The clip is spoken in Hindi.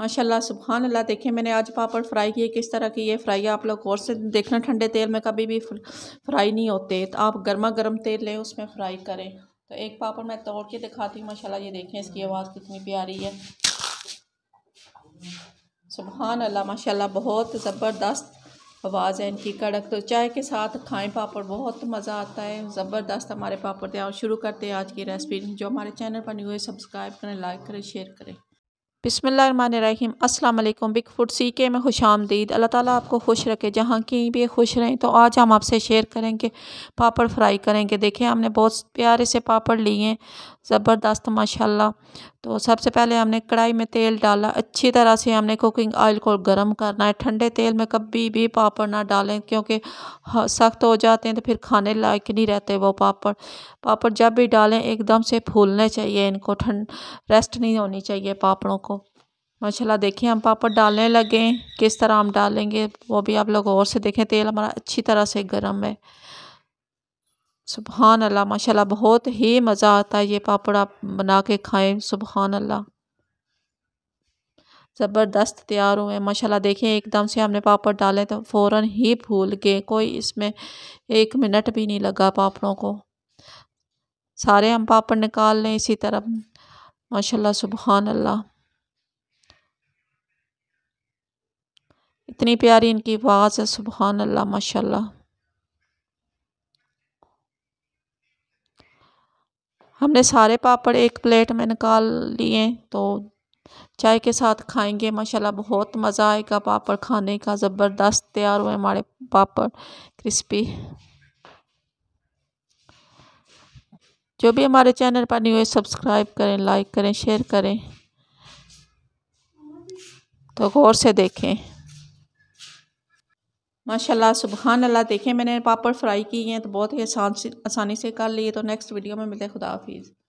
माशाल्लाह सुबहान अल्लाह देखें मैंने आज पापड़ फ्राई किए किस तरह की ये फ्राई आप लोग गौर से देखना ठंडे तेल में कभी भी फ्राई नहीं होते तो आप गर्मा गर्म तेल लें उसमें फ्राई करें तो एक पापड़ मैं तोड़ के दिखाती हूँ माशाल्लाह ये देखें इसकी आवाज़ कितनी प्यारी है सुबहान अल्लाह माशाल्लाह बहुत ज़बरदस्त आवाज़ है इनकी कड़क तो चाय के साथ खाएं पापड़ बहुत मज़ा आता है ज़बरदस्त हमारे पापड़ थे और शुरू करते हैं आज की रेसिपी जो हमारे चैनल पर न्यू है सब्सक्राइब करें लाइक करें शेयर करें बिसमीम अल्लाम बिग फूड सी के में खुश आमदीद अल्लाह ताला आपको खुश रखे जहाँ कहीं भी खुश रहें तो आज हम आपसे शेयर करेंगे पापड़ फ्राई करेंगे देखें हमने बहुत प्यारे से पापड़ लिए ज़बरदस्त माशाल्लाह तो सबसे पहले हमने कढ़ाई में तेल डाला अच्छी तरह से हमने कुकिंग ऑयल को गर्म करना है ठंडे तेल में कभी भी पापड़ ना डालें क्योंकि सख्त हो जाते हैं तो फिर खाने लायक नहीं रहते वो पापड़ पापड़ जब भी डालें एकदम से फूलने चाहिए इनको ठंड रेस्ट नहीं होनी चाहिए पापड़ों को माशाल्लाह देखिए हम पापड़ डालने लगे किस तरह हम डालेंगे वो भी आप लोग और से देखें तेल हमारा अच्छी तरह से गर्म है सुबहान अल्लाह माशाल्लाह बहुत ही मज़ा आता है ये पापड़ आप बना के खाएं सुबहान अल्लाह ज़बरदस्त तैयार हुए माशाल्लाह देखें एकदम से हमने पापड़ डाले तो फ़ौर ही भूल गए कोई इसमें एक मिनट भी नहीं लगा पापड़ों को सारे हम पापड़ निकाल लें इसी तरह माशाला सुबहान अल्लाह इतनी प्यारी इनकी आवाज़ है सुबहान अल्लाह माशाल्लाह हमने सारे पापड़ एक प्लेट में निकाल लिए तो चाय के साथ खाएंगे माशाल्लाह बहुत मज़ा आएगा पापड़ खाने का ज़बरदस्त तैयार हुए हमारे पापड़ क्रिस्पी जो भी हमारे चैनल पर नहीं हुए सब्सक्राइब करें लाइक करें शेयर करें तो गौर से देखें माशाल्लाह सुबहान अल्लाह देखें मैंने पापड़ फ्राई किए हैं तो बहुत ही आसान से आसानी से कर लिए तो नेक्स्ट वीडियो में मिलते खुदा हाफिज़